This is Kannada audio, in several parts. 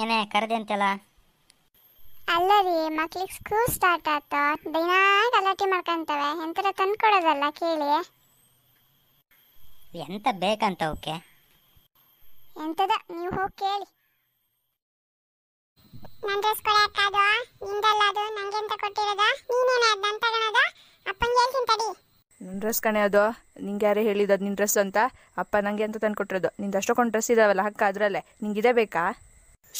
ಏನೇ ಕರೆದೆ ಅಂತೆಲ್ಲ ಅಲ್ಲ ರೀ ಮಕ್ಳಿಗೆ ಸ್ಕೂಲ್ ಸ್ಟಾರ್ಟ್ ಆಯ್ತು ದಿನಾ ಗಲಾಟೆ ಮಾಡ್ಕೊಂತವೆ ತಂದು ತಂದ್ಕೊಡೋದಲ್ಲ ಕೇಳಿ ಎಂತ ಬೇಕಂತ ಓಕೆ ಎಂತದ ನೀವು ಹೋಗಿ ಕೇಳಿ ನನ್ನ ಡ್ರೆಸ್ ಕೊಡಕ್ಕೆ ನಿಂದಲ್ಲ ಅದು ನಂಗೆ ಅಂತ ಕೊಟ್ಟಿರೋದು ನೀನೇನ ಅದನ್ನ ತಗೊಳೋದು ಅಪ್ಪಂಗೆ ಹೇಳ್ತೀನಿ ತಡಿ ನಿನ್ನ ಡ್ರೆಸ್ ಕಣೆ ಅದು ನಿಂಗೆ ಯಾರೇ ಹೇಳಿದ್ದು ಅದು ನಿನ್ನ ಡ್ರೆಸ್ ಅಂತ ಅಪ್ಪ ನನಗೆ ಅಂತ ತಂದು ಕೊಟ್ಟಿರೋದು ನಿಂದು ಅಷ್ಟೊಂದು ಡ್ರೆಸ್ ಇದಾವಲ್ಲ ಹಕ್ಕ ಅದರಲ್ಲೇ ನಿಂಗೆ ಇದೇ ಬೇಕಾ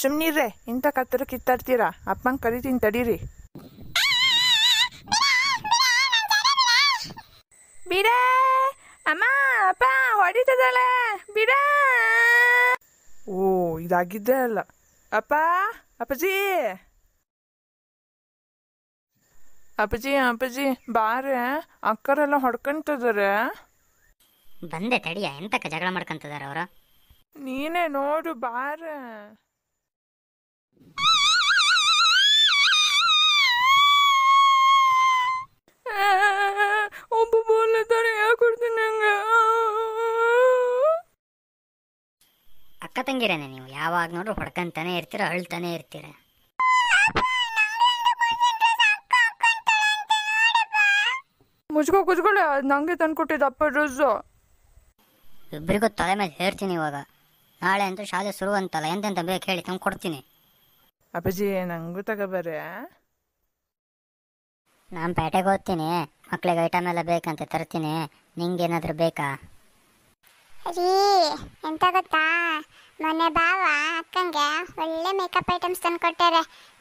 ಸುಮ್ಮನಿರ್ರೆ ಇಂಥ ಕತ್ತರು ಕಿತ್ತಾಡ್ತೀರಾ ಅಪ್ಪಂಗೆ ಕರಿತೀನಿ ತಡೀರಿ ಬಿಡ ಅಮ್ಮ ಅಪ್ಪ ಹೊಡಿತದಲ್ಲ ಬಿಡಾ ಓ ಇದಾಗಿದ್ದೇ ಅಲ್ಲ ಅಪ್ಪ ಅಪ್ಪಾಜಿ ಅಪ್ಪಾಜಿ ಅಪ್ಪಾಜಿ ಬಾರೆ ಅಕ್ಕರೆಲ್ಲ ಹೊಡ್ಕೊಂತದಾರೆ ಬಂದೆ ತಡಿಯ ಎಂತಕ್ಕ ಜಗಳ ಮಾಡ್ಕೊಂತದಾರ ಅವರ ನೀನೇ ನೋಡು ಬಾರ ಅಕ್ಕ ತಂಗಿರೇನೆ ನೀವು ಯಾವಾಗ ನೋಡ್ರು ಹೊಡ್ಕಂತಾನೆ ಇರ್ತೀರ ಅಳ್ತಾನೆ ಇರ್ತೀರ ಮುಚ್ಕೋ ಕುಚ್ಕೊಳ್ಳಿ ನಂಗೆ ತಂದ್ಕೊಟ್ಟಿದ್ದು ಅಪ್ಪ ಡ್ರೆಸ್ಸು ಇಬ್ಬರಿಗೂ ತಲೆ ಮೇಲೆ ಹೇಳ್ತೀನಿ ಇವಾಗ ನಾಳೆ ಅಂತ ಶಾಲೆ ಶುರು ಅಂತಲ್ಲ ಎಂತೆಂತ ಬೇಕು ಹೇಳಿ ತಂದು ಕೊಡ್ತೀನಿ ಅಪ್ಪಾಜಿ ನಂಗೂ ತಗೋಬರ್ರಿ ನಾನು ಪೇಟೆಗೆ ಓದ್ತೀನಿ ಮಕ್ಳಿಗೆ ಐಟಮ್ ಎಲ್ಲ ಬೇಕಂತ ತರ್ತೀನಿ ನಿಂಗೆ ಏನಾದರೂ ಬೇಕಾ ರೀ ಎಂತ ಗೊತ್ತಾ ಮೊನ್ನೆ ಬಾವ ಅಕ್ಕಂಗೆ ಒಳ್ಳೆ ಮೇಕಪ್ ಐಟಮ್ಸ್ ಕೊಟ್ಟಾರೆ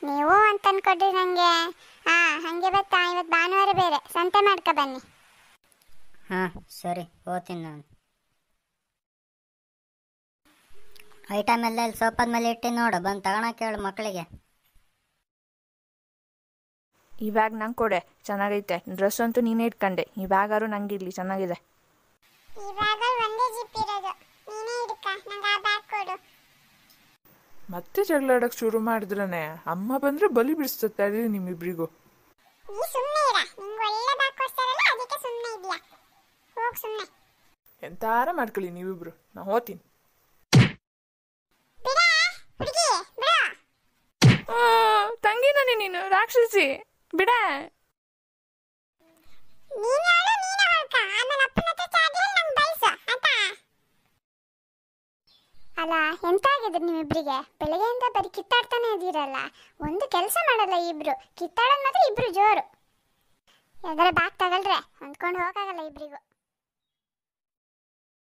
ನೀವು ಅಂತ ಕೊಡ್ರಿ ನಂಗೆ ಹಾಂ ಹಾಗೆ ಬತ್ತಾ ಇವತ್ತು ಭಾನುವಾರ ಬೇರೆ ಸಂತೆ ಮಾಡ್ಕ ಬನ್ನಿ ಹಾ ಸರಿ ಓದ್ತೀನಿ ನಾನು ಐಟಮ್ ಎಲ್ಲ ಇಲ್ಲಿ ಸೋಪದ ಮೇಲೆ ಇಟ್ಟು ನೋಡು ಬಂದು ತಗೋಣ ಕೇಳು ಮಕ್ಕಳಿಗೆ ಈ ಬ್ಯಾಗ್ ನಂಗೆ ಕೊಡೆ ಚೆನ್ನಾಗೈತೆ ಡ್ರೆಸ್ ಅಂತೂ ನೀನೇ ಇಟ್ಕೊಂಡೆ ಈ ನಂಗೆ ನಂಗಿರ್ಲಿ ಚೆನ್ನಾಗಿದೆ ಈ ಮತ್ತೆ ಜಗಳ ಆಡಕ್ ಶುರು ಮಾಡಿದ್ರನೆ ಅಮ್ಮ ಬಂದ್ರೆ ಬಲಿ ಬಿಡಿಸ್ತತ್ತೆ ಅಡ್ರಿ ನಿಮ್ಮಿಬ್ರಿಗೂ ಎಂತಾರ ಮಾಡ್ಕೊಳ್ಳಿ ನೀವಿಬ್ರು ನಾ ಹೋತೀನಿ ತಂಗಿನೇ ನೀನು ರಾಕ್ಷಸಿ ಬಿಡ ಅಲ್ಲ ಎಂತಾಗಿದ್ರು ನಿಮ್ಮಿಬ್ಬರಿಗೆ ಬೆಳಗ್ಗೆಯಿಂದ ಬರೀ ಕಿತ್ತಾಡ್ತಾನೆ ಇದ್ದೀರಲ್ಲ ಒಂದು ಕೆಲಸ ಮಾಡಲ್ಲ ಇಬ್ರು ಕಿತ್ತಾಡೋದು ಮಾತ್ರ ಇಬ್ರು ಜೋರು ಯಾವ್ದಾರ ಬಾಕ್ ತಗಲ್ರೆ ಹೊಂದ್ಕೊಂಡು ಹೋಗಾಗಲ್ಲ ಇಬ್ರಿಗೂ